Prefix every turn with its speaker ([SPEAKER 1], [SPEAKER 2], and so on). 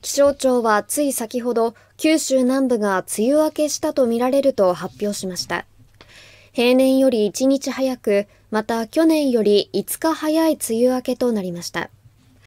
[SPEAKER 1] 気象庁はつい先ほど九州南部が梅雨明けしたとみられると発表しました平年より1日早くまた去年より5日早い梅雨明けとなりました